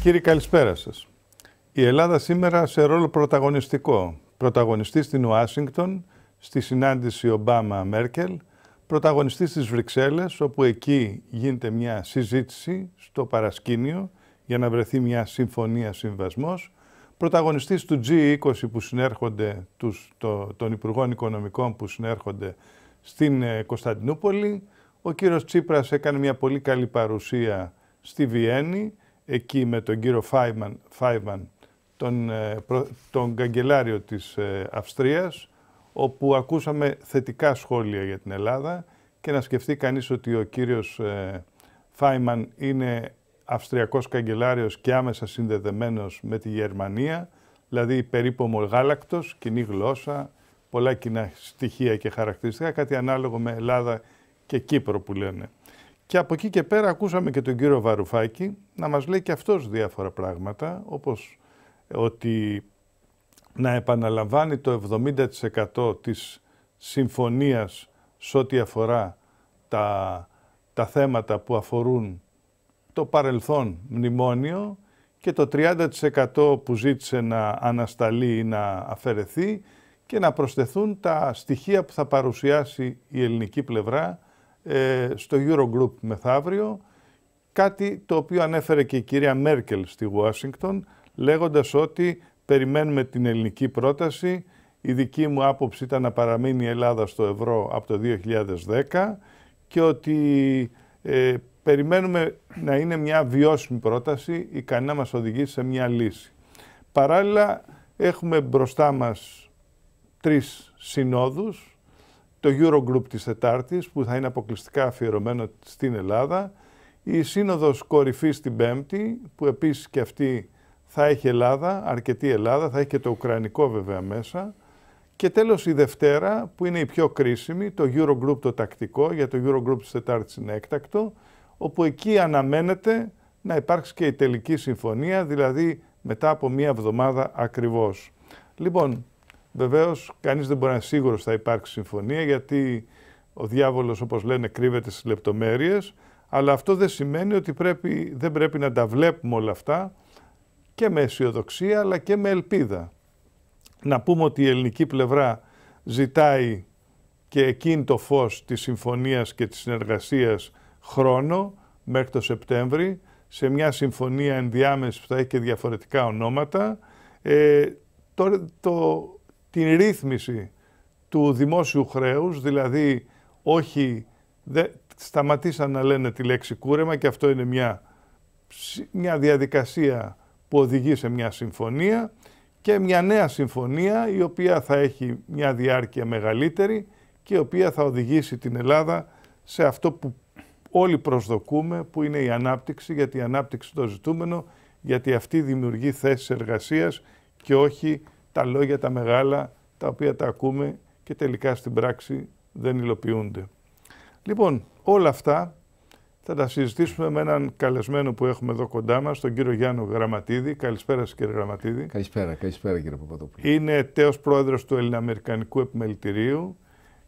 Κύριε κύριοι, καλησπέρα σας. Η Ελλάδα σήμερα σε ρόλο πρωταγωνιστικό. Πρωταγωνιστής στην Ουάσιγκτον, στη συνάντηση Ομπάμα-Μέρκελ, πρωταγωνιστή στις Βρυξέλλες, όπου εκεί γίνεται μια συζήτηση στο παρασκήνιο για να βρεθεί μια συμφωνία συμβασμός, πρωταγωνιστής του G20 που συνέρχονται, τους, το, των Υπουργών Οικονομικών που συνέρχονται στην ε, Κωνσταντινούπολη, ο κύριος Τσίπρας έκανε μια πολύ καλή παρουσία στη Βιέννη, εκεί με τον κύριο Φάιμαν, Φάιμαν τον, ε, τον καγκελάριο της ε, Αυστρίας, όπου ακούσαμε θετικά σχόλια για την Ελλάδα και να σκεφτεί κανείς ότι ο κύριος ε, Φάιμαν είναι Αυστριακός καγκελάριος και άμεσα συνδεδεμένος με τη Γερμανία, δηλαδή περίπου γάλακτος, κοινή γλώσσα, πολλά κοινά στοιχεία και χαρακτηριστικά, κάτι ανάλογο με Ελλάδα και Κύπρο που λένε. Και από εκεί και πέρα ακούσαμε και τον κύριο Βαρουφάκη να μας λέει και αυτός διάφορα πράγματα, όπως ε, ότι να επαναλαμβάνει το 70% της συμφωνίας σε ό,τι αφορά τα, τα θέματα που αφορούν το παρελθόν μνημόνιο και το 30% που ζήτησε να ανασταλεί ή να αφαιρεθεί και να προσθεθούν τα στοιχεία που θα παρουσιάσει η ελληνική πλευρά ε, στο Eurogroup μεθαύριο, κάτι το οποίο ανέφερε και η κυρία Μέρκελ στη Ουάσιγκτον, λέγοντας ότι περιμένουμε την ελληνική πρόταση, η δική μου άποψη ήταν να παραμείνει η Ελλάδα στο ευρώ από το 2010 και ότι ε, περιμένουμε να είναι μια βιώσιμη πρόταση, ικανή να μας οδηγήσει σε μια λύση. Παράλληλα, έχουμε μπροστά μας τρεις συνόδους το Eurogroup της Τετάρτης που θα είναι αποκλειστικά αφιερωμένο στην Ελλάδα, η Σύνοδος Κορυφής την Πέμπτη που επίσης και αυτή θα έχει Ελλάδα, αρκετή Ελλάδα, θα έχει και το Ουκρανικό βέβαια μέσα και τέλος η Δευτέρα που είναι η πιο κρίσιμη, το Eurogroup το τακτικό, για το Eurogroup της Τετάρτης είναι έκτακτο, όπου εκεί αναμένεται να υπάρξει και η τελική συμφωνία, δηλαδή μετά από μία εβδομάδα ακριβώς. Λοιπόν, Βεβαίως, κανείς δεν μπορεί να είναι σίγουρος ότι θα υπάρξει συμφωνία, γιατί ο διάβολος, όπως λένε, κρύβεται στις λεπτομέρειες. Αλλά αυτό δεν σημαίνει ότι πρέπει, δεν πρέπει να τα βλέπουμε όλα αυτά και με αισιοδοξία αλλά και με ελπίδα. Να πούμε ότι η ελληνική πλευρά ζητάει και εκείνη το φως της συμφωνίας και της συνεργασίας χρόνο μέχρι το Σεπτέμβρη σε μια συμφωνία ενδιάμεση που θα έχει και διαφορετικά ονόματα. Ε, τώρα το την ρύθμιση του δημόσιου χρέους, δηλαδή όχι, δε, σταματήσαν να λένε τη λέξη κούρεμα και αυτό είναι μια, μια διαδικασία που οδηγεί σε μια συμφωνία και μια νέα συμφωνία η οποία θα έχει μια διάρκεια μεγαλύτερη και η οποία θα οδηγήσει την Ελλάδα σε αυτό που όλοι προσδοκούμε που είναι η ανάπτυξη, γιατί η ανάπτυξη το ζητούμενο, γιατί αυτή δημιουργεί θέσεις εργασίας και όχι τα λόγια τα μεγάλα τα οποία τα ακούμε και τελικά στην πράξη δεν υλοποιούνται. Λοιπόν, όλα αυτά θα τα συζητήσουμε με έναν καλεσμένο που έχουμε εδώ κοντά μας, τον κύριο Γιάννου Γραμματίδη. Καλησπέρα σας, κύριε Γραμματίδη. Καλησπέρα, καλησπέρα, κύριε Παπαδόπουλο. Είναι τέος πρόεδρος του Ελληνοαμερικανικού Επιμελητηρίου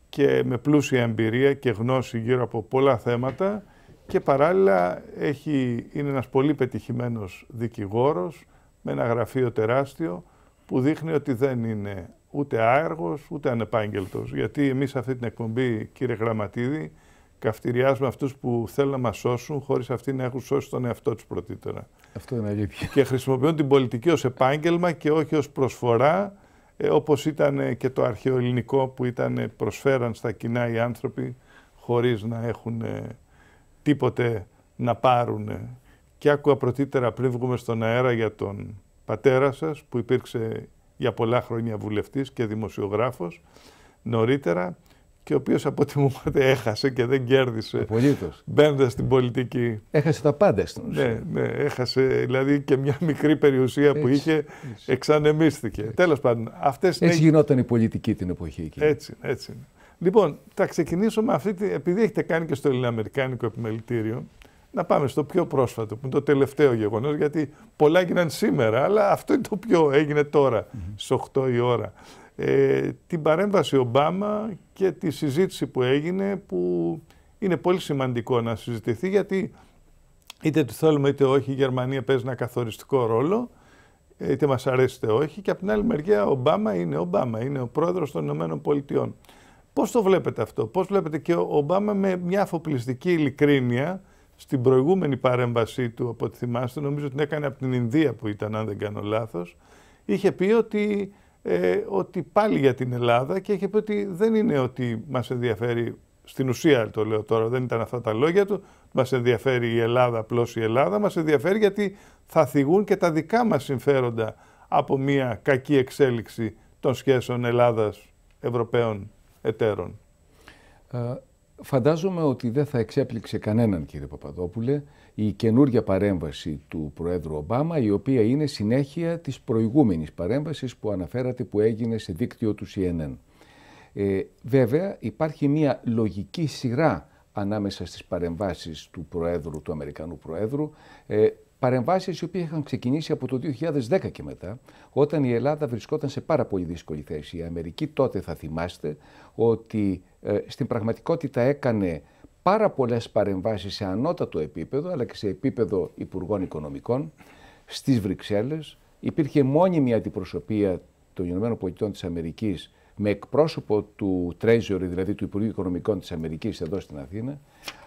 και με πλούσια εμπειρία και γνώση γύρω από πολλά θέματα και παράλληλα έχει, είναι ένας πολύ πετυχημένος δικηγόρος με ένα γραφείο τεράστιο που δείχνει ότι δεν είναι ούτε άεργος, ούτε ανεπάγγελτος. Γιατί εμείς αυτή την εκπομπή, κύριε Γραμματίδη, καυτηριάζουμε αυτούς που θέλουν να μας σώσουν, χωρίς αυτοί να έχουν σώσει τον εαυτό τους πρωτήτερα. Αυτό είναι αλήθεια. Και χρησιμοποιούν την πολιτική ως επάγγελμα και όχι ως προσφορά, ε, όπως ήταν ε, και το αρχαιοελληνικό που ήταν ε, προσφέραν στα κοινά οι άνθρωποι, χωρίς να έχουν τίποτε να πάρουν. Και άκουγα πρωτήτερα πριν βγούμε στον αέρα για τον πατέρας σας που υπήρξε για πολλά χρόνια βουλευτής και δημοσιογράφος νωρίτερα και ο οποίος από ό,τι μου είπατε έχασε και δεν κέρδισε Απολύτως. μπαίνοντας στην πολιτική. Έχασε τα πάντα στην Ναι, ναι, έχασε δηλαδή και μια μικρή περιουσία που είχε έτσι. εξανεμίστηκε. Τέλο Τέλος πάντων. Αυτές έτσι γινόταν η πολιτική την εποχή εκείνη. Έτσι, έτσι. Λοιπόν, θα ξεκινήσω με αυτή, τη... επειδή έχετε κάνει και στο Ελληνοαμερικάνικο Επιμελητήριο, να πάμε στο πιο πρόσφατο, που είναι το τελευταίο γεγονός, γιατί πολλά έγιναν σήμερα, αλλά αυτό είναι το πιο έγινε τώρα, mm 8 η ώρα. Ε, την παρέμβαση Ομπάμα και τη συζήτηση που έγινε, που είναι πολύ σημαντικό να συζητηθεί, γιατί είτε το θέλουμε είτε όχι, η Γερμανία παίζει ένα καθοριστικό ρόλο, είτε μας αρέσει είτε όχι, και από την άλλη μεριά ο Ομπάμα είναι Ομπάμα, είναι ο πρόεδρος των Ηνωμένων Πολιτειών. Πώς το βλέπετε αυτό, πώς βλέπετε και ο Ομπάμα με μια αφοπλιστική ειλικρίνεια, στην προηγούμενη παρέμβασή του, από ό,τι θυμάστε, νομίζω την έκανε από την Ινδία που ήταν, αν δεν κάνω λάθος, είχε πει ότι, ε, ότι πάλι για την Ελλάδα και είχε πει ότι δεν είναι ότι μας ενδιαφέρει, στην ουσία το λέω τώρα, δεν ήταν αυτά τα λόγια του, μας ενδιαφέρει η Ελλάδα, απλώς η Ελλάδα, μας ενδιαφέρει γιατί θα θυγούν και τα δικά μας συμφέροντα από μια κακή εξέλιξη των σχέσεων Ελλάδας-Ευρωπαίων εταίρων. Ε, Φαντάζομαι ότι δεν θα εξέπληξε κανέναν, κύριε Παπαδόπουλε, η καινούργια παρέμβαση του Προέδρου Ομπάμα, η οποία είναι συνέχεια της προηγούμενης παρέμβασης που αναφέρατε που έγινε σε δίκτυο του CNN. Ε, βέβαια, υπάρχει μια λογική σειρά ανάμεσα στις παρεμβάσεις του Προέδρου, του Αμερικανού Προέδρου, ε, παρεμβάσεις οι οποίες είχαν ξεκινήσει από το 2010 και μετά, όταν η Ελλάδα βρισκόταν σε πάρα πολύ δύσκολη θέση. Η Αμερική τότε θα θυμάστε ότι ε, στην πραγματικότητα έκανε πάρα πολλές παρεμβάσεις σε ανώτατο επίπεδο, αλλά και σε επίπεδο Υπουργών Οικονομικών, στις Βρυξέλλες. Υπήρχε μόνιμη αντιπροσωπεία των ΗΠΑ με εκπρόσωπο του Treasury, δηλαδή του Υπουργείου Οικονομικών της Αμερικής εδώ στην Αθήνα.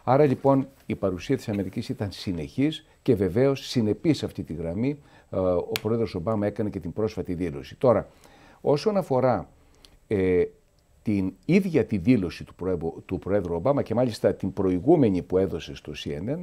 Άρα λοιπόν η παρουσία της Αμερικής ήταν συνεχής και βεβαίως συνεπής αυτή τη γραμμή ε, ο πρόεδρος Ομπάμα έκανε και την πρόσφατη δήλωση. Τώρα, όσον αφορά ε, την ίδια τη δήλωση του Προέδρου, του Προέδρου Ομπάμα και μάλιστα την προηγούμενη που έδωσε στο CNN,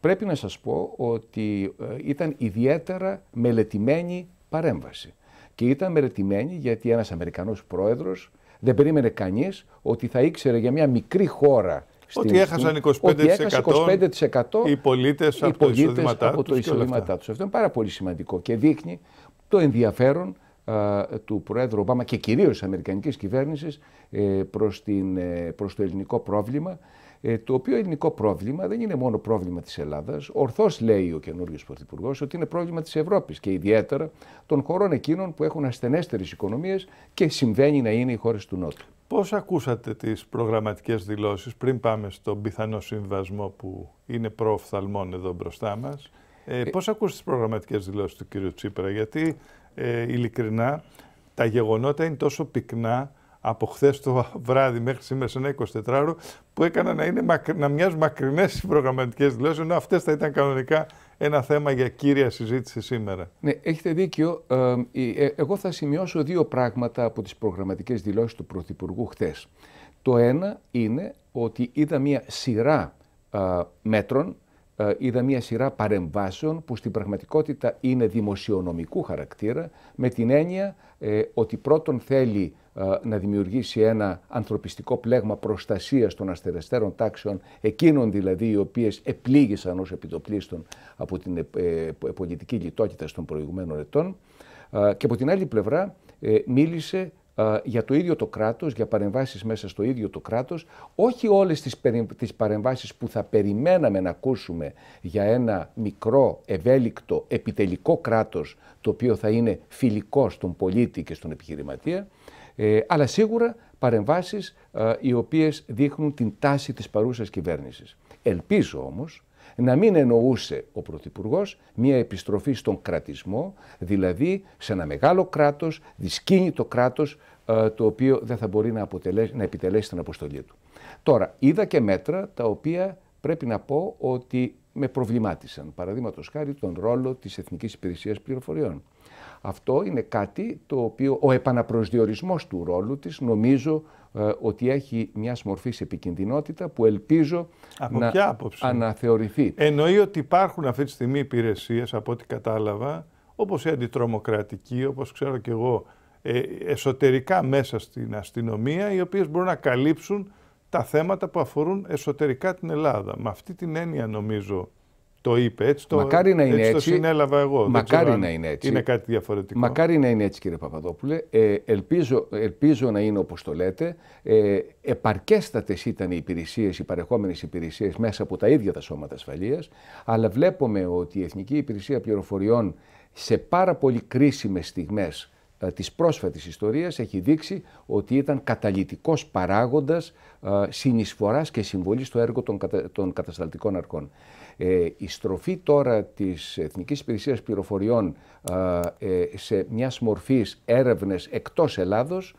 πρέπει να σας πω ότι ε, ήταν ιδιαίτερα μελετημένη παρέμβαση. Και ήταν μελετημένη γιατί ένας Αμερικανός πρόεδρος δεν περίμενε κανείς ότι θα ήξερε για μια μικρή χώρα ότι έχασαν 25%, 25 οι πολίτες από, από το εισοδήματά τους. Αυτό είναι πάρα πολύ σημαντικό και δείχνει το ενδιαφέρον ε, του Προέδρου Ομπάμα και κυρίως της Αμερικανικής κυβέρνησης ε, προς, την, ε, προς το ελληνικό πρόβλημα, το οποίο ελληνικό πρόβλημα δεν είναι μόνο πρόβλημα της Ελλάδας. Ορθώς λέει ο καινούργιος Πρωθυπουργός ότι είναι πρόβλημα της Ευρώπης και ιδιαίτερα των χωρών εκείνων που έχουν ασθενέστερες οικονομίες και συμβαίνει να είναι οι χώρες του Νότου. Πώς ακούσατε τις προγραμματικές δηλώσεις πριν πάμε στον πιθανό συμβασμό που είναι προοφθαλμών εδώ μπροστά μας. Ε, πώς ακούσατε τις προγραμματικές δηλώσεις του κ. Τσίπρα, γιατί ε, ειλικρινά, τα γεγονότα είναι τόσο πυκνά από χθες το βράδυ μέχρι σήμερα σε ένα 24ωρο που έκανα να, είναι, να μοιάζουν μακρινές οι προγραμματικές δηλώσεις, ενώ αυτές θα ήταν κανονικά ένα θέμα για κύρια συζήτηση σήμερα. Ναι, έχετε δίκιο. Ε, εγώ θα σημειώσω δύο πράγματα από τις προγραμματικές δηλώσεις του Πρωθυπουργού χθες. Το ένα είναι ότι είδα μία σειρά μέτρων ε, είδα μια σειρά παρεμβάσεων που στην πραγματικότητα είναι δημοσιονομικού χαρακτήρα με την έννοια ε, ότι πρώτον θέλει ε, να δημιουργήσει ένα ανθρωπιστικό πλέγμα προστασίας των αστερεστέρων τάξεων εκείνων δηλαδή οι οποίες επλήγησαν ως επιτοπλίστων από την ε, πολιτική λιτότητα των προηγουμένων ετών και από την άλλη πλευρά μίλησε ε, για το ίδιο το κράτος, για παρεμβάσεις μέσα στο ίδιο το κράτος, όχι όλες τις, περι, τις παρεμβάσεις που θα περιμέναμε να ακούσουμε για ένα μικρό, ευέλικτο, επιτελικό κράτος, το οποίο θα είναι φιλικό στον πολίτη και στον επιχειρηματία, ε, αλλά σίγουρα παρεμβάσεις ε, οι οποίες δείχνουν την τάση της παρούσας κυβέρνησης. Ελπίζω όμως να μην εννοούσε ο Πρωθυπουργός μια επιστροφή στον κρατισμό, δηλαδή σε ένα μεγάλο κράτος, δυσκίνητο κράτος, ε, το οποίο δεν θα μπορεί να, να επιτελέσει την αποστολή του. Τώρα, είδα και μέτρα τα οποία πρέπει να πω ότι με προβλημάτισαν. Παραδείγματος χάρη τον ρόλο της Εθνικής Υπηρεσίας Πληροφοριών. Αυτό είναι κάτι το οποίο ο επαναπροσδιορισμός του ρόλου της νομίζω ε, ότι έχει μια μορφή επικινδυνότητα που ελπίζω από να άποψη? αναθεωρηθεί. Εννοεί ότι υπάρχουν αυτή τη στιγμή υπηρεσίες, από ό,τι κατάλαβα, όπως η αντιτρομοκρατική, όπως ξέρω και εγώ, ε, εσωτερικά μέσα στην αστυνομία, οι οποίες μπορούν να καλύψουν τα θέματα που αφορούν εσωτερικά την Ελλάδα. Με αυτή την έννοια νομίζω το είπε έτσι. Το, Μακάρι έτσι. συνέλαβα εγώ. Μακάρι να είναι έτσι. Είναι κάτι διαφορετικό. Μακάρι να είναι έτσι, κύριε Παπαδόπουλε. Ε, ελπίζω, ελπίζω να είναι όπως το λέτε. Ε, Επαρκέστατες ήταν οι υπηρεσίες, οι παρεχόμενες υπηρεσίες μέσα από τα ίδια τα σώματα ασφαλείας. Αλλά βλέπουμε ότι η Εθνική Υπηρεσία Πληροφοριών σε πάρα πολύ κρίσιμες στιγμές ε, της πρόσφατης ιστορίας έχει δείξει ότι ήταν καταλυτικός παράγοντας ε, συνεισφοράς και συμβολής στο έργο των, κατασταλτικών αρχών. Ε, η στροφή τώρα της Εθνικής Υπηρεσίας Πληροφοριών σε μιας μορφής έρευνες εκτός Ελλάδος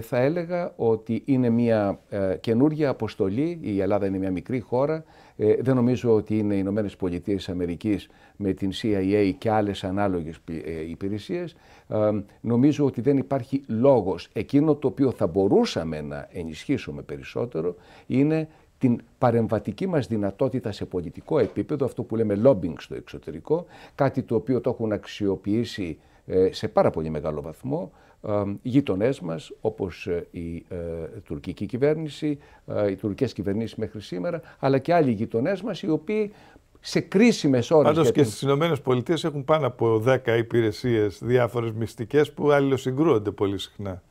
θα έλεγα ότι είναι μια καινούργια αποστολή, η Ελλάδα είναι μια μικρή χώρα, ε, δεν νομίζω ότι είναι οι Ηνωμένες Πολιτείες Αμερικής με την CIA και άλλες ανάλογες ε, υπηρεσίες. Ε, νομίζω ότι δεν υπάρχει λόγος. Εκείνο το οποίο θα μπορούσαμε να ενισχύσουμε περισσότερο είναι την παρεμβατική μας δυνατότητα σε πολιτικό επίπεδο, αυτό που λέμε lobbying στο εξωτερικό, κάτι το οποίο το έχουν αξιοποιήσει ε, σε πάρα πολύ μεγάλο βαθμό ε, γειτονές μας όπως ε, η ε, τουρκική κυβέρνηση, οι τουρκικές κυβερνήσεις μέχρι σήμερα, αλλά και άλλοι γειτονές μας οι οποίοι σε κρίσιμες ώρες. Πάντως και, στις στι ΗΠΑ έχουν πάνω από 10 υπηρεσίες διάφορες μυστικές που αλληλοσυγκρούονται πολύ συχνά.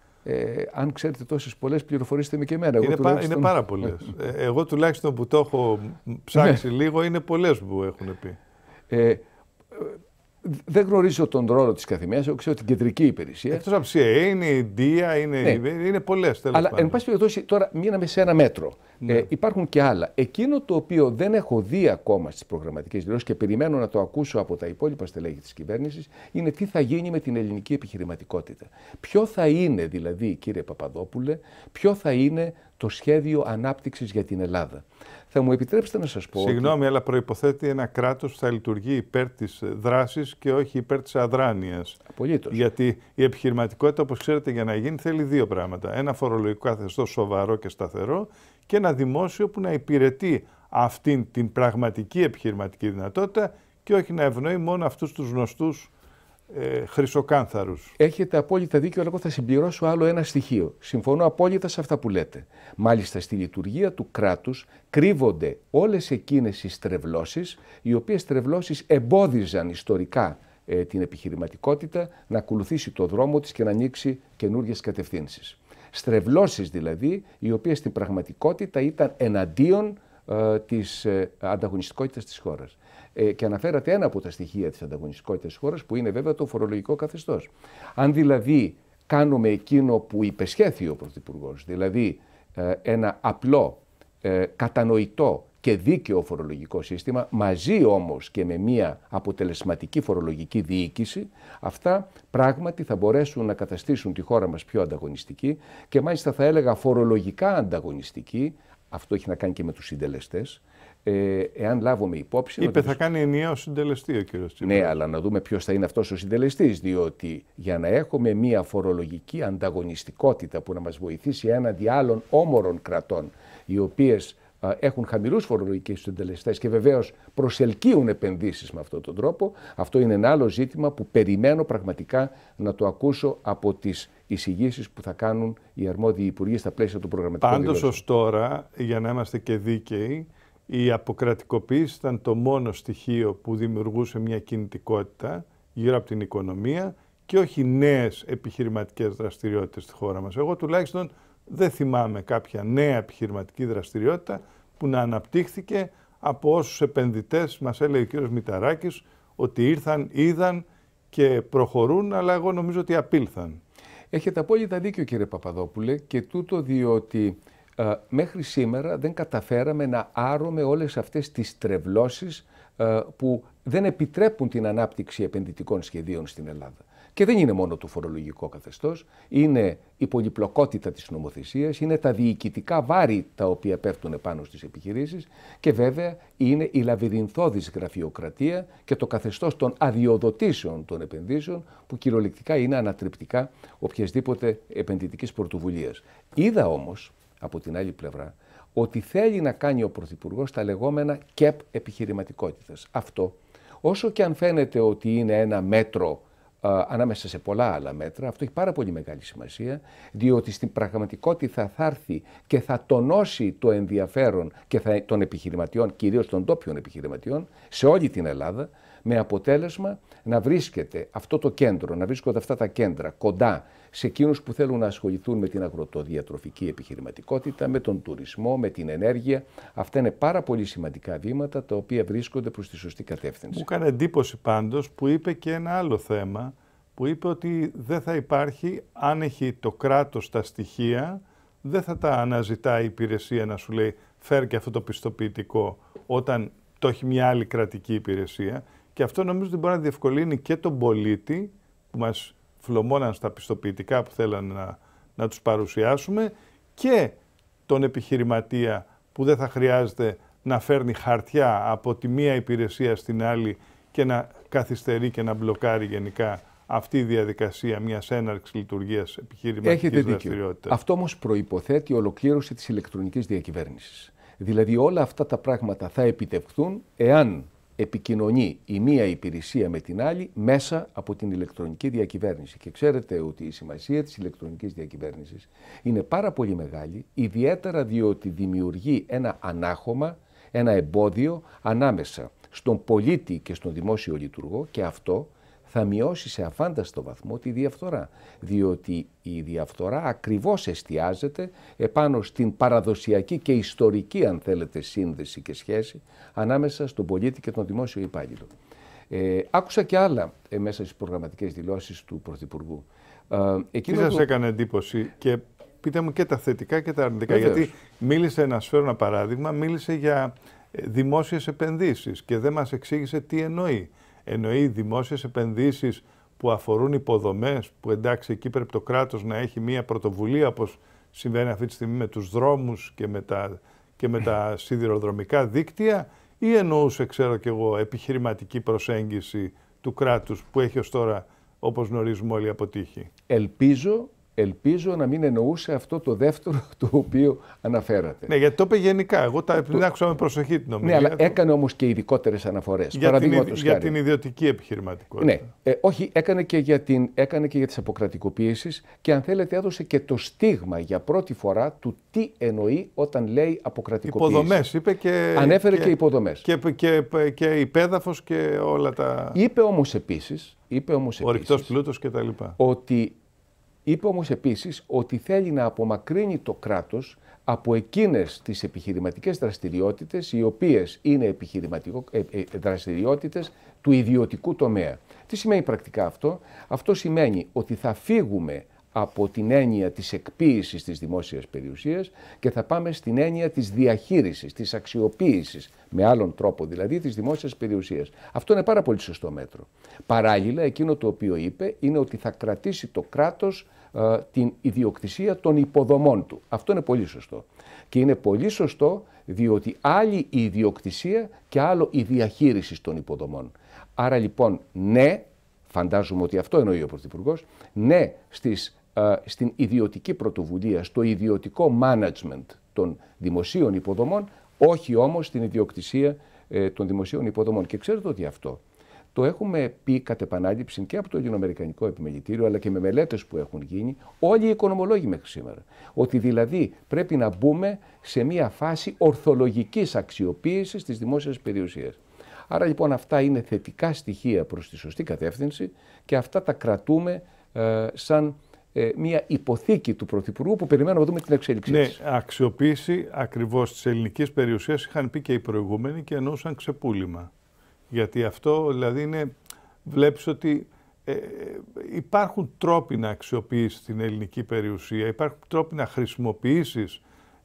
αν ξέρετε τόσες πολλές, πληροφορήστε με και εμένα. Εγώ είναι, τουλάχιστον... είναι πάρα πολλές. Εγώ τουλάχιστον που το έχω ναι. ψάξει λίγο, είναι πολλές που έχουν πει. Ε, δεν γνωρίζω τον ρόλο της καθημερινής, εγώ ξέρω την κεντρική υπηρεσία. Εκτός από CIA, είναι η Ινδία είναι, ναι. είναι πολλές τέλος Αλλά, εν πάση περιπτώσει, τώρα μείναμε σε ένα μέτρο. Ναι. Ε, υπάρχουν και άλλα. Εκείνο το οποίο δεν έχω δει ακόμα στις προγραμματικές δηλώσεις και περιμένω να το ακούσω από τα υπόλοιπα στελέχη της κυβέρνησης είναι τι θα γίνει με την ελληνική επιχειρηματικότητα. Ποιο θα είναι δηλαδή, κύριε Παπαδόπουλε, ποιο θα είναι το σχέδιο ανάπτυξης για την Ελλάδα. Θα μου επιτρέψετε να σας πω. Συγγνώμη, αλλά προποθέτει ένα κράτος που θα λειτουργεί υπέρ της δράσης και όχι υπέρ της αδράνειας. Απολύτως. Γιατί η επιχειρηματικότητα, όπως ξέρετε, για να γίνει θέλει δύο πράγματα. Ένα φορολογικό καθεστώς σοβαρό και σταθερό και ένα δημόσιο που να υπηρετεί αυτήν την πραγματική επιχειρηματική δυνατότητα και όχι να ευνοεί μόνο αυτούς τους γνωστούς ε, χρυσοκάνθαρους. Έχετε απόλυτα δίκιο, αλλά εγώ θα συμπληρώσω άλλο ένα στοιχείο. Συμφωνώ απόλυτα σε αυτά που λέτε. Μάλιστα, στη λειτουργία του κράτους κρύβονται όλες εκείνες οι στρεβλώσεις, οι οποίες στρεβλώσεις εμπόδιζαν ιστορικά ε, την επιχειρηματικότητα να ακολουθήσει το δρόμο της και να ανοίξει καινούριε κατευθύνσεις. Στρεβλώσεις δηλαδή, οι οποίες στην πραγματικότητα ήταν εναντίον ε, της ε, ανταγωνιστικότητας της χώρας ε, και αναφέρατε ένα από τα στοιχεία της ανταγωνιστικότητας της χώρας που είναι βέβαια το φορολογικό καθεστώς. Αν δηλαδή κάνουμε εκείνο που υπεσχέθη ο Πρωθυπουργός, δηλαδή ε, ένα απλό, ε, κατανοητό και δίκαιο φορολογικό σύστημα, μαζί όμως και με μια αποτελεσματική φορολογική διοίκηση, αυτά πράγματι θα μπορέσουν να καταστήσουν τη χώρα μας πιο ανταγωνιστική και μάλιστα θα έλεγα φορολογικά ανταγωνιστική, αυτό έχει να κάνει και με τους συντελεστές, ε, εάν λάβουμε υπόψη. Είπε, θα κάνει ενιαίο συντελεστή ο κύριος Τσίπρας. Ναι, αλλά να δούμε ποιος θα είναι αυτός ο συντελεστής. Διότι για να έχουμε μια φορολογική ανταγωνιστικότητα που να μας βοηθήσει έναντι άλλων όμορων κρατών, οι οποίες έχουν χαμηλούς φορολογικούς συντελεστές και βεβαίως προσελκύουν επενδύσεις με αυτόν τον τρόπο. Αυτό είναι ένα άλλο ζήτημα που περιμένω πραγματικά να το ακούσω από τις εισηγήσεις που θα κάνουν οι αρμόδιοι υπουργοί στα πλαίσια του προγραμματικού. Πάντως, ως τώρα, για να είμαστε και δίκαιοι, η αποκρατικοποίηση ήταν το μόνο στοιχείο που δημιουργούσε μια κινητικότητα γύρω από την οικονομία και όχι νέες επιχειρηματικές δραστηριότητες στη χώρα μας. Εγώ τουλάχιστον δεν θυμάμαι κάποια νέα επιχειρηματική δραστηριότητα που να αναπτύχθηκε από όσους επενδυτές μας έλεγε ο κ. Μηταράκης ότι ήρθαν, είδαν και προχωρούν, αλλά εγώ νομίζω ότι απήλθαν. Έχετε απόλυτα δίκιο κύριε Παπαδόπουλε και τούτο διότι ε, μέχρι σήμερα δεν καταφέραμε να άρουμε όλες αυτές τις τρευλώσεις ε, που δεν επιτρέπουν την ανάπτυξη επενδυτικών σχεδίων στην Ελλάδα. Και δεν είναι μόνο το φορολογικό καθεστώς, είναι η πολυπλοκότητα της νομοθεσίας, είναι τα διοικητικά βάρη τα οποία πέφτουν επάνω στις επιχειρήσεις και βέβαια είναι η λαβυρινθώδης γραφειοκρατία και το καθεστώς των αδειοδοτήσεων των επενδύσεων που κυριολεκτικά είναι ανατριπτικά οποιασδήποτε επενδυτικής πρωτοβουλίας. Είδα όμως από την άλλη πλευρά ότι θέλει να κάνει ο Πρωθυπουργός τα λεγόμενα ΚΕΠ επιχειρηματικότητα. Αυτό, όσο και αν φαίνεται ότι είναι ένα μέτρο ανάμεσα σε πολλά άλλα μέτρα, αυτό έχει πάρα πολύ μεγάλη σημασία, διότι στην πραγματικότητα θα έρθει και θα τονώσει το ενδιαφέρον και θα, των επιχειρηματιών, κυρίως των τόπιων επιχειρηματιών, σε όλη την Ελλάδα, με αποτέλεσμα να βρίσκεται αυτό το κέντρο, να βρίσκονται αυτά τα κέντρα κοντά σε εκείνους που θέλουν να ασχοληθούν με την αγροτοδιατροφική επιχειρηματικότητα, με τον τουρισμό, με την ενέργεια. Αυτά είναι πάρα πολύ σημαντικά βήματα τα οποία βρίσκονται προς τη σωστή κατεύθυνση. Μου έκανε εντύπωση πάντως που είπε και ένα άλλο θέμα, που είπε ότι δεν θα υπάρχει, αν έχει το κράτος τα στοιχεία, δεν θα τα αναζητά η υπηρεσία να σου λέει φέρ και αυτό το πιστοποιητικό όταν το έχει μια άλλη κρατική υπηρεσία. Και αυτό νομίζω ότι μπορεί να διευκολύνει και τον πολίτη που μας φλωμόναν στα πιστοποιητικά που θέλανε να, να τους παρουσιάσουμε και τον επιχειρηματία που δεν θα χρειάζεται να φέρνει χαρτιά από τη μία υπηρεσία στην άλλη και να καθυστερεί και να μπλοκάρει γενικά αυτή η διαδικασία μιας έναρξης λειτουργίας επιχειρηματικής δραστηριότητας. Αυτό όμως προποθέτει ολοκλήρωση της ηλεκτρονικής διακυβέρνησης. Δηλαδή όλα αυτά τα πράγματα θα επιτευχθούν εάν επικοινωνεί η μία υπηρεσία με την άλλη μέσα από την ηλεκτρονική διακυβέρνηση. Και ξέρετε ότι η σημασία της ηλεκτρονικής διακυβέρνησης είναι πάρα πολύ μεγάλη, ιδιαίτερα διότι δημιουργεί ένα ανάχωμα, ένα εμπόδιο ανάμεσα στον πολίτη και στον δημόσιο λειτουργό και αυτό θα μειώσει σε αφάνταστο βαθμό τη διαφθορά. Διότι η διαφθορά ακριβώς εστιάζεται επάνω στην παραδοσιακή και ιστορική, αν θέλετε, σύνδεση και σχέση ανάμεσα στον πολίτη και τον δημόσιο υπάλληλο. Ε, άκουσα και άλλα ε, μέσα στις προγραμματικές δηλώσεις του Πρωθυπουργού. Ε, Τι σας έκανε εντύπωση και πείτε μου και τα θετικά και τα αρνητικά. Γιατί μίλησε, να σου φέρω ένα παράδειγμα, μίλησε για ε, δημόσιες επενδύσεις και δεν μας εξήγησε τι εννοεί εννοεί δημόσιες επενδύσεις που αφορούν υποδομές, που εντάξει εκεί πρέπει το κράτος να έχει μία πρωτοβουλία, όπως συμβαίνει αυτή τη στιγμή με τους δρόμους και με τα, και με τα σιδηροδρομικά δίκτυα, ή εννοούσε, ξέρω κι εγώ, επιχειρηματική προσέγγιση του κράτους που έχει ως τώρα, όπως γνωρίζουμε όλοι, αποτύχει. Ελπίζω Ελπίζω να μην εννοούσε αυτό το δεύτερο το οποίο αναφέρατε. Ναι, γιατί το είπε γενικά. Εγώ τα το... άκουσα με προσοχή την ναι, ομιλία. Ναι, αλλά έκανε όμως και ειδικότερες αναφορές. Για, την, για την ιδιωτική επιχειρηματικότητα. Ναι, ε, όχι, έκανε και για, την, έκανε και για τις αποκρατικοποιήσεις και αν θέλετε έδωσε και το στίγμα για πρώτη φορά του τι εννοεί όταν λέει αποκρατικοποίηση. Υποδομές είπε και... Ανέφερε και, και υποδομές. Και, και, και υπέδαφος και όλα τα... Είπε όμως επίσης, Είπε όμως κτλ. Ο Ότι Είπε όμως επίσης ότι θέλει να απομακρύνει το κράτος από εκείνες τις επιχειρηματικές δραστηριότητες οι οποίες είναι επιχειρηματικό, ε, ε, δραστηριότητες του ιδιωτικού τομέα. Τι σημαίνει πρακτικά αυτό. Αυτό σημαίνει ότι θα φύγουμε από την έννοια της εκποίησης της δημόσιας περιουσίας και θα πάμε στην έννοια της διαχείρισης, της αξιοποίησης, με άλλον τρόπο δηλαδή, της δημόσιας περιουσίας. Αυτό είναι πάρα πολύ σωστό μέτρο. Παράλληλα, εκείνο το οποίο είπε είναι ότι θα κρατήσει το κράτος ε, την ιδιοκτησία των υποδομών του. Αυτό είναι πολύ σωστό. Και είναι πολύ σωστό διότι άλλη η ιδιοκτησία και άλλο η διαχείριση των υποδομών. Άρα λοιπόν, ναι, φαντάζομαι ότι αυτό εννοεί ο Πρωθυπουργός, ναι στις ε, στην ιδιωτική πρωτοβουλία, στο ιδιωτικό management των δημοσίων υποδομών, όχι όμως στην ιδιοκτησία ε, των δημοσίων υποδομών. Και ξέρετε ότι αυτό το έχουμε πει κατ' επανάληψη και από το Ελληνοαμερικανικό Επιμελητήριο, αλλά και με μελέτες που έχουν γίνει, όλοι οι οικονομολόγοι μέχρι σήμερα. Ότι δηλαδή πρέπει να μπούμε σε μια φάση ορθολογικής αξιοποίησης της δημόσιας περιουσίας. Άρα λοιπόν αυτά είναι θετικά στοιχεία προς τη σωστή κατεύθυνση και αυτά τα κρατούμε ε, σαν ε, μια υποθήκη του Πρωθυπουργού που περιμένουμε να δούμε την εξέλιξη. Ναι, αξιοποίηση ακριβώς της ελληνικής περιουσίας είχαν πει και οι προηγούμενοι και εννοούσαν ξεπούλημα. Γιατί αυτό δηλαδή είναι. Βλέπεις ότι ε, ε, υπάρχουν τρόποι να αξιοποιήσεις την ελληνική περιουσία, υπάρχουν τρόποι να χρησιμοποιήσεις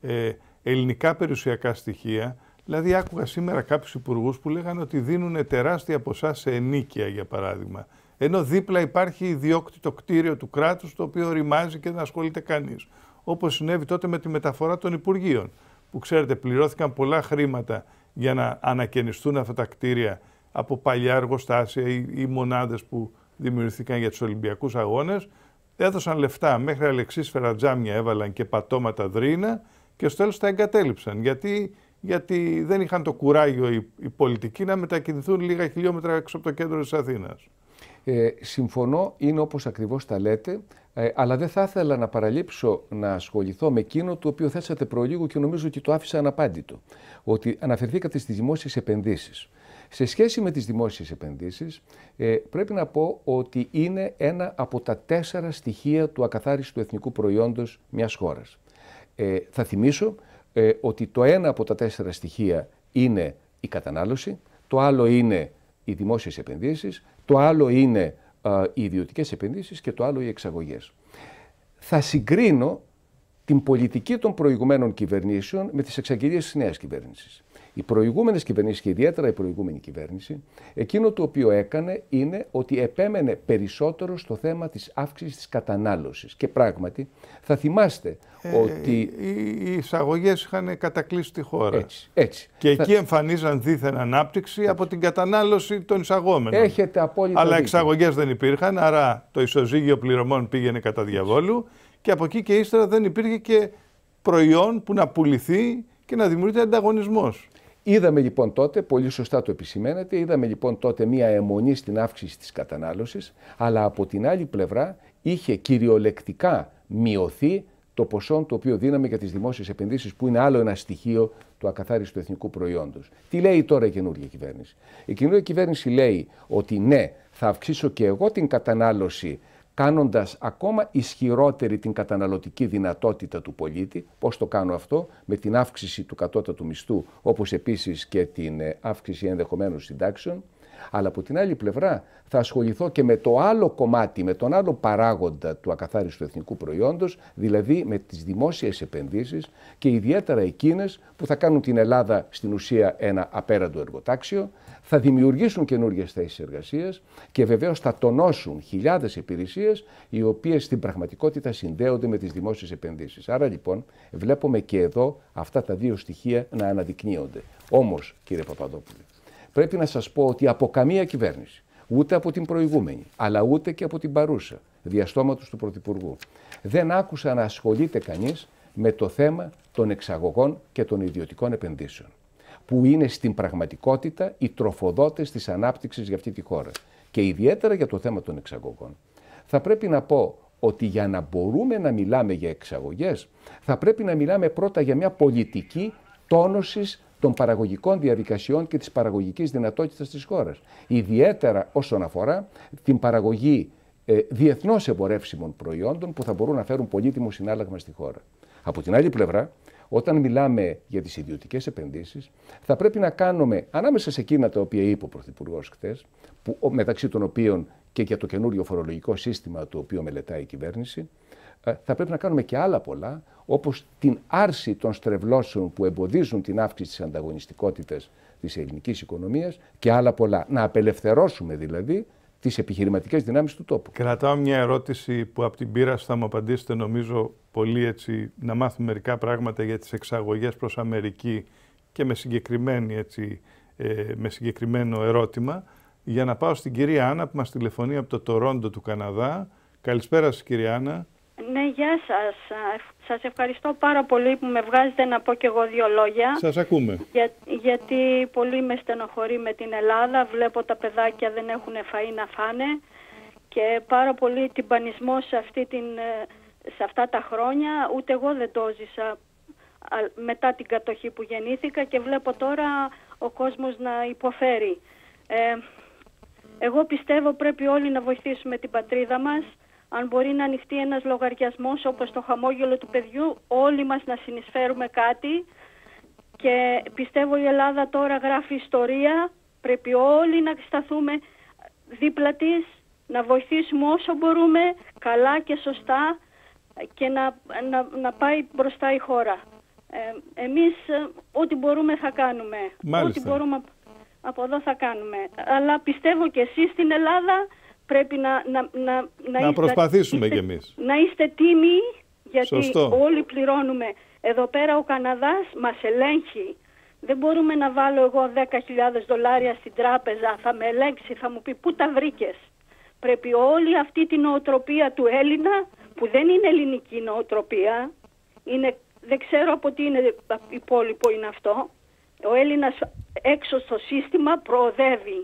ε, ελληνικά περιουσιακά στοιχεία. Δηλαδή, άκουγα σήμερα κάποιους υπουργούς που λέγανε ότι δίνουν τεράστια ποσά σε ενίκεια, για παράδειγμα. Ενώ δίπλα υπάρχει ιδιόκτητο κτίριο του κράτους, το οποίο ρημάζει και δεν ασχολείται κανείς. Όπως συνέβη τότε με τη μεταφορά των Υπουργείων, που ξέρετε, πληρώθηκαν πολλά χρήματα για να ανακαινιστούν αυτά τα κτίρια από παλιά εργοστάσια ή, ή μονάδες που δημιουργηθήκαν για τους Ολυμπιακούς Αγώνες. Έδωσαν λεφτά μέχρι αλεξίσφαιρα Φερατζάμια, έβαλαν και πατώματα δρίνα και στο τέλος τα εγκατέλειψαν. Γιατί, γιατί δεν είχαν το κουράγιο οι, οι πολιτικοί να μετακινηθούν λίγα χιλιόμετρα έξω από το κέντρο της Αθήνας. Ε, συμφωνώ, είναι όπως ακριβώς τα λέτε, ε, αλλά δεν θα ήθελα να παραλείψω να ασχοληθώ με εκείνο το οποίο θέσατε προλίγου και νομίζω ότι το άφησα αναπάντητο. Ότι αναφερθήκατε στις δημόσιες επενδύσεις. Σε σχέση με τις δημόσιες επενδύσεις, ε, πρέπει να πω ότι είναι ένα από τα τέσσερα στοιχεία του ακαθάριστου εθνικού προϊόντος μιας χώρας. Ε, θα θυμίσω ότι το ένα από τα τέσσερα στοιχεία είναι η κατανάλωση, το άλλο είναι οι δημόσιες επενδύσεις, το άλλο είναι ε, οι ιδιωτικές επενδύσεις και το άλλο οι εξαγωγές. Θα συγκρίνω την πολιτική των προηγουμένων κυβερνήσεων με τις εξαγγελίες της νέας κυβέρνησης. Οι προηγούμενες κυβερνήσεις και ιδιαίτερα η προηγούμενη κυβέρνηση, εκείνο το οποίο έκανε είναι ότι επέμενε περισσότερο στο θέμα της αύξησης της κατανάλωσης. Και πράγματι, θα θυμάστε ε, ότι. Οι εισαγωγές είχαν κατακλείσει τη χώρα. Έτσι. Και εκεί εμφανίζαν δίθεν ανάπτυξη από την κατανάλωση των εισαγόμενων. Έχετε απόλυτα. Αλλά εξαγωγές δεν υπήρχαν, άρα το ισοζύγιο πληρωμών πήγαινε κατά διαβόλου και από εκεί και ύστερα δεν υπήρχε και προϊόν που να πουληθεί και να δημιουργείται ανταγωνισμός. Είδαμε λοιπόν τότε, πολύ σωστά το επισημαίνετε, είδαμε λοιπόν τότε μία αιμονή στην αύξηση της κατανάλωσης, αλλά από την άλλη πλευρά είχε κυριολεκτικά μειωθεί το ποσό το οποίο δίναμε για τις δημόσιες επενδύσεις που είναι άλλο ένα στοιχείο του ακαθάριστου εθνικού προϊόντος. Τι λέει τώρα η καινούργια κυβέρνηση. Η καινούργια κυβέρνηση λέει ότι ναι, θα αυξήσω και εγώ την κατανάλωση κάνοντας ακόμα ισχυρότερη την καταναλωτική δυνατότητα του πολίτη. Πώς το κάνω αυτό, με την αύξηση του κατώτατου μισθού, όπως επίσης και την ε, αύξηση ενδεχομένων συντάξεων. Αλλά από την άλλη πλευρά θα ασχοληθώ και με το άλλο κομμάτι, με τον άλλο παράγοντα του ακαθάριστου εθνικού προϊόντος, δηλαδή με τις δημόσιες επενδύσεις και ιδιαίτερα εκείνες που θα κάνουν την Ελλάδα στην ουσία ένα απέραντο εργοτάξιο, θα δημιουργήσουν καινούριε θέσεις εργασίας και βεβαίως θα τονώσουν χιλιάδες υπηρεσίες οι οποίες στην πραγματικότητα συνδέονται με τις δημόσιες επενδύσεις. Άρα λοιπόν βλέπουμε και εδώ αυτά τα δύο στοιχεία να αναδεικνύονται. Όμως κύριε Παπαδόπουλε, πρέπει να σας πω ότι από καμία κυβέρνηση, ούτε από την προηγούμενη, αλλά ούτε και από την παρούσα, διαστόματος του Πρωθυπουργού, δεν άκουσα να ασχολείται κανείς με το θέμα των εξαγωγών και των ιδιωτικών επενδύσεων που είναι στην πραγματικότητα οι τροφοδότες της ανάπτυξης για αυτή τη χώρα και ιδιαίτερα για το θέμα των εξαγωγών. Θα πρέπει να πω ότι για να μπορούμε να μιλάμε για εξαγωγές θα πρέπει να μιλάμε πρώτα για μια πολιτική τόνωσης των παραγωγικών διαδικασιών και της παραγωγικής δυνατότητας της χώρας. Ιδιαίτερα όσον αφορά την παραγωγή ε, διεθνώς εμπορεύσιμων προϊόντων που θα μπορούν να φέρουν πολύτιμο συνάλλαγμα στη χώρα. Από την άλλη πλευρά, όταν μιλάμε για τις ιδιωτικές επενδύσεις, θα πρέπει να κάνουμε ανάμεσα σε εκείνα τα οποία είπε ο Πρωθυπουργός χθες, μεταξύ των οποίων και για το καινούριο φορολογικό σύστημα το οποίο μελετάει η κυβέρνηση, ε, θα πρέπει να κάνουμε και άλλα πολλά, όπως την άρση των στρεβλώσεων που εμποδίζουν την αύξηση της ανταγωνιστικότητας της ελληνικής οικονομίας και άλλα πολλά. Να απελευθερώσουμε δηλαδή τις επιχειρηματικές δυνάμεις του τόπου. Κρατάω μια ερώτηση που από την πείρα θα μου απαντήσετε, νομίζω πολύ έτσι, να μάθουμε μερικά πράγματα για τις εξαγωγές προς Αμερική και με, συγκεκριμένη, έτσι, ε, με συγκεκριμένο ερώτημα. Για να πάω στην κυρία Άννα που μας τηλεφωνεί από το Τορόντο του Καναδά. Καλησπέρα σας, κυρία Άννα. Ναι, γεια σας. Σας ευχαριστώ πάρα πολύ που με βγάζετε να πω και εγώ δύο λόγια. Σας ακούμε. Για, γιατί πολύ με στενοχωρεί με την Ελλάδα. Βλέπω τα παιδάκια δεν έχουν φαΐ να φάνε και πάρα πολύ την σε, αυτή την, ε, σε αυτά τα χρόνια. Ούτε εγώ δεν το ζήσα μετά την κατοχή που γεννήθηκα και βλέπω τώρα ο κόσμος να υποφέρει. Ε, εγώ πιστεύω πρέπει όλοι να βοηθήσουμε την πατρίδα μας αν μπορεί να ανοιχτεί ένας λογαριασμός όπως το χαμόγελο του παιδιού, όλοι μας να συνεισφέρουμε κάτι και πιστεύω η Ελλάδα τώρα γράφει ιστορία, πρέπει όλοι να σταθούμε δίπλα της, να βοηθήσουμε όσο μπορούμε καλά και σωστά και να, να, πάει μπροστά η χώρα. Ε, εμείς ε, ό,τι μπορούμε θα κάνουμε. Ό,τι μπορούμε από εδώ θα κάνουμε. Αλλά πιστεύω και εσείς στην Ελλάδα πρέπει να, να, να, να, να προσπαθήσουμε κι εμείς. Να είστε τίμοι, γιατί όλοι πληρώνουμε. Εδώ πέρα ο Καναδάς μας ελέγχει. Δεν μπορούμε να βάλω εγώ 10.000 δολάρια στην τράπεζα, θα με ελέγξει, θα μου πει πού τα βρήκες. Πρέπει όλη αυτή την νοοτροπία του Έλληνα, που δεν είναι ελληνική νοοτροπία, είναι, δεν ξέρω από τι είναι υπόλοιπο είναι αυτό, ο Έλληνας έξω στο σύστημα προοδεύει.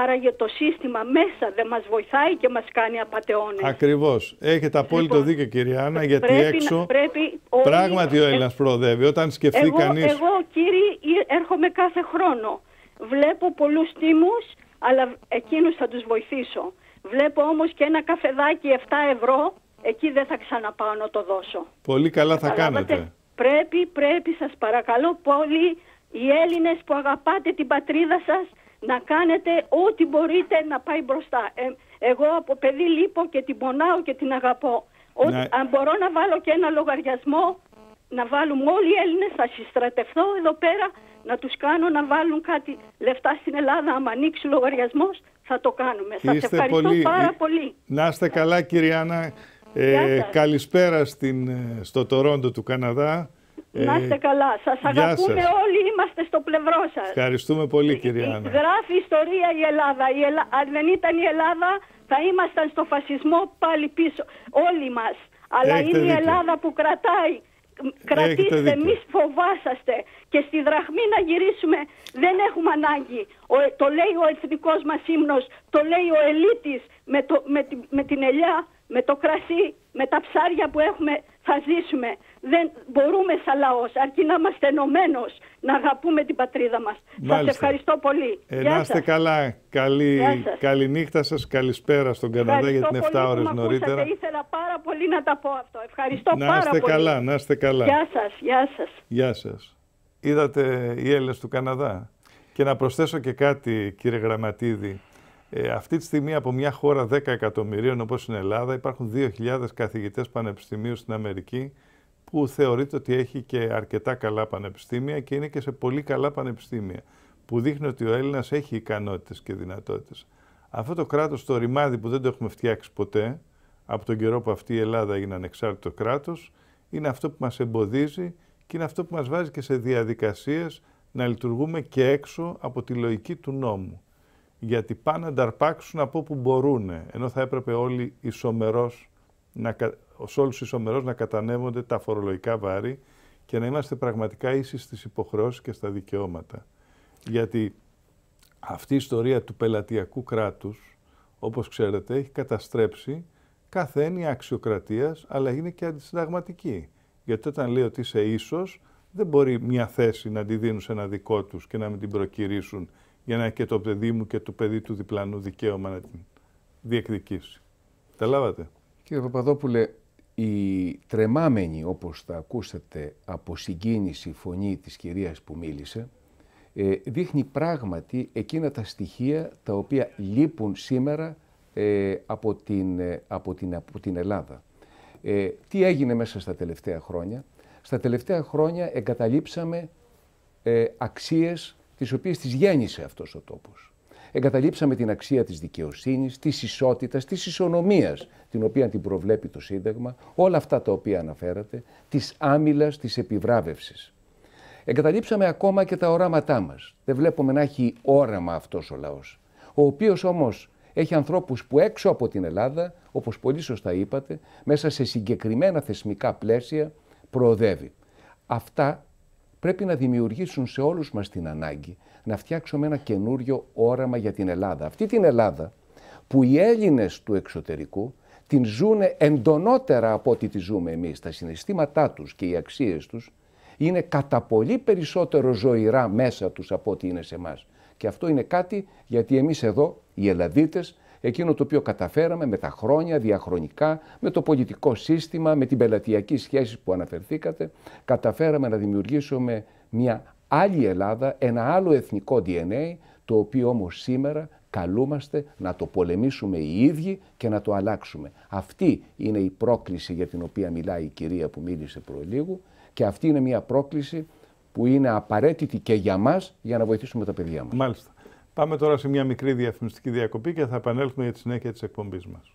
Άραγε το σύστημα μέσα δεν μας βοηθάει και μας κάνει απαταιώνες. Ακριβώς. Έχετε απόλυτο λοιπόν, δίκιο κυρία Άννα, γιατί πρέπει έξω πρέπει όλοι... πράγματι ο Έλληνας προοδεύει. Όταν σκεφτεί εγώ, κανείς... Εγώ κύριε έρχομαι κάθε χρόνο. Βλέπω πολλούς τίμους, αλλά εκείνους θα τους βοηθήσω. Βλέπω όμως και ένα καφεδάκι 7 ευρώ, εκεί δεν θα ξαναπάω να το δώσω. Πολύ καλά θα κάνετε. Πρέπει, πρέπει, σας παρακαλώ πολύ, οι Έλληνες που αγαπάτε την πατρίδα σας, να κάνετε ό,τι μπορείτε να πάει μπροστά. Ε, εγώ από παιδί λείπω και την πονάω και την αγαπώ. Ό, ναι. Αν μπορώ να βάλω και ένα λογαριασμό, να βάλουμε όλοι οι Έλληνες, θα συστρατευτώ εδώ πέρα, να τους κάνω να βάλουν κάτι λεφτά στην Ελλάδα, άμα ανοίξει λογαριασμός, θα το κάνουμε. σας ευχαριστώ πολύ... πάρα πολύ. Να είστε καλά κυρίανα, Άννα. Ε, καλησπέρα στην, ε, στο Τορόντο του Καναδά. Να ε, είστε καλά. Σας αγαπούμε όλοι, είμαστε στο πλευρό σας. Ευχαριστούμε πολύ, ε, κυρία ε, Άννα. Γράφει ιστορία η Ελλάδα. Η Ελλά... Αν δεν ήταν η Ελλάδα, θα ήμασταν στο φασισμό πάλι πίσω. Όλοι μας. Αλλά είναι η Ελλάδα που κρατάει. Κρατήστε, μη φοβάσαστε. Και στη δραχμή να γυρίσουμε δεν έχουμε ανάγκη. το λέει ο Εθνικός μας ύμνος, το λέει ο ελίτης με, με, με την ελιά, με το κρασί, με τα ψάρια που έχουμε θα ζήσουμε. Δεν μπορούμε σαν λαός, αρκεί να είμαστε ενωμένος να αγαπούμε την πατρίδα μας. Σας ευχαριστώ πολύ. Ε, Γεια να είστε καλά. Καλή, καληνύχτα σας, καλησπέρα στον Καναδά για την 7 ώρε νωρίτερα. Ακούσατε. Ήθελα πάρα πολύ να τα πω αυτό. Ευχαριστώ να πάρα είστε πολύ. Καλά, να είστε καλά. Γεια σας, Γεια σας. Γεια σας. Είδατε οι Έλληνες του Καναδά. Και να προσθέσω και κάτι κύριε Γραμματίδη. Ε, αυτή τη στιγμή από μια χώρα 10 εκατομμυρίων όπως είναι η Ελλάδα υπάρχουν 2.000 καθηγητές πανεπιστημίου στην Αμερική που θεωρείται ότι έχει και αρκετά καλά πανεπιστήμια και είναι και σε πολύ καλά πανεπιστήμια που δείχνει ότι ο Έλληνας έχει ικανότητες και δυνατότητες. Αυτό το κράτος, το ρημάδι που δεν το έχουμε φτιάξει ποτέ, από τον καιρό που αυτή η Ελλάδα έγινε ανεξάρτητο κράτος, είναι αυτό που μας εμποδίζει και είναι αυτό που μας βάζει και σε διαδικασίες να λειτουργούμε και έξω από τη λογική του νόμου γιατί πάνε να ανταρπάξουν από όπου μπορούν, ενώ θα έπρεπε όλοι ισομερός, να, σε όλους ισομερός να κατανέμονται τα φορολογικά βάρη και να είμαστε πραγματικά ίσοι στις υποχρεώσεις και στα δικαιώματα. Γιατί αυτή η ιστορία του πελατειακού κράτους, όπως ξέρετε, έχει καταστρέψει κάθε έννοια αξιοκρατίας, αλλά είναι και αντισυνταγματική. Γιατί όταν λέει ότι είσαι ίσος, δεν μπορεί μια θέση να τη δίνουν σε ένα δικό τους και να μην την προκυρήσουν για να και το παιδί μου και το παιδί του διπλανού δικαίωμα να την διεκδικήσει. λάβατε. Κύριε Παπαδόπουλε, η τρεμάμενη, όπως θα ακούσατε, από συγκίνηση φωνή της κυρίας που μίλησε, ε, δείχνει πράγματι εκείνα τα στοιχεία τα οποία λείπουν σήμερα ε, από την, ε, από την, από την Ελλάδα. τι έγινε μέσα στα τελευταία χρόνια. Στα τελευταία χρόνια εγκαταλείψαμε αξίες τις οποίες τις γέννησε αυτός ο τόπος. Εγκαταλείψαμε την αξία της δικαιοσύνης, της ισότητας, της ισονομίας, την οποία την προβλέπει το Σύνταγμα, όλα αυτά τα οποία αναφέρατε, της άμυλας, της επιβράβευσης. Εγκαταλείψαμε ακόμα και τα οράματά μας. Δεν βλέπουμε να έχει όραμα αυτός ο λαός, ο οποίος όμως έχει ανθρώπους που έξω από την Ελλάδα, όπως πολύ σωστά είπατε, μέσα σε συγκεκριμένα θεσμικά πλαίσια προοδεύει. Αυτά πρέπει να δημιουργήσουν σε όλους μας την ανάγκη να φτιάξουμε ένα καινούριο όραμα για την Ελλάδα. Αυτή την Ελλάδα που οι Έλληνες του εξωτερικού την ζουν εντονότερα από ό,τι τη ζούμε εμείς. Τα συναισθήματά τους και οι αξίες τους είναι κατά πολύ περισσότερο ζωηρά μέσα τους από ό,τι είναι σε εμάς. Και αυτό είναι κάτι γιατί εμείς εδώ, οι Ελλαδίτες, Εκείνο το οποίο καταφέραμε με τα χρόνια, διαχρονικά, με το πολιτικό σύστημα, με την πελατειακή σχέση που αναφερθήκατε, καταφέραμε να δημιουργήσουμε μια άλλη Ελλάδα, ένα άλλο εθνικό DNA, το οποίο όμως σήμερα καλούμαστε να το πολεμήσουμε οι ίδιοι και να το αλλάξουμε. Αυτή είναι η πρόκληση για την οποία μιλάει η κυρία που μίλησε προλίγου και αυτή είναι μια πρόκληση που είναι απαραίτητη και για μας για να βοηθήσουμε τα παιδιά μας. Μάλιστα. Πάμε τώρα σε μια μικρή διαφημιστική διακοπή και θα επανέλθουμε για τη συνέχεια της εκπομπής μας.